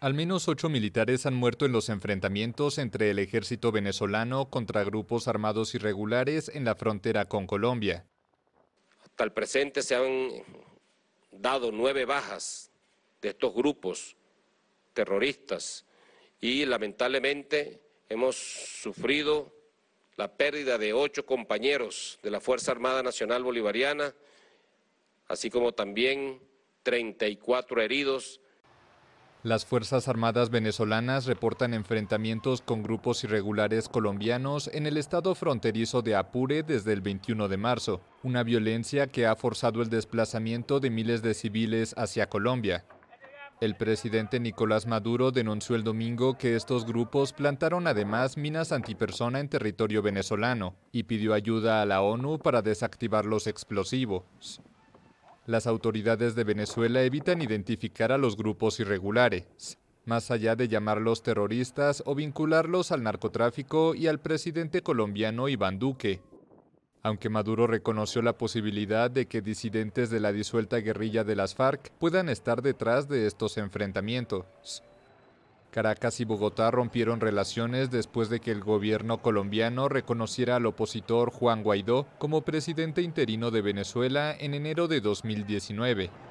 Al menos ocho militares han muerto en los enfrentamientos entre el ejército venezolano contra grupos armados irregulares en la frontera con Colombia. Hasta el presente se han dado nueve bajas de estos grupos terroristas y lamentablemente hemos sufrido la pérdida de ocho compañeros de la Fuerza Armada Nacional Bolivariana, así como también 34 heridos las Fuerzas Armadas venezolanas reportan enfrentamientos con grupos irregulares colombianos en el estado fronterizo de Apure desde el 21 de marzo, una violencia que ha forzado el desplazamiento de miles de civiles hacia Colombia. El presidente Nicolás Maduro denunció el domingo que estos grupos plantaron además minas antipersona en territorio venezolano y pidió ayuda a la ONU para desactivar los explosivos. Las autoridades de Venezuela evitan identificar a los grupos irregulares, más allá de llamarlos terroristas o vincularlos al narcotráfico y al presidente colombiano Iván Duque. Aunque Maduro reconoció la posibilidad de que disidentes de la disuelta guerrilla de las FARC puedan estar detrás de estos enfrentamientos. Caracas y Bogotá rompieron relaciones después de que el gobierno colombiano reconociera al opositor Juan Guaidó como presidente interino de Venezuela en enero de 2019.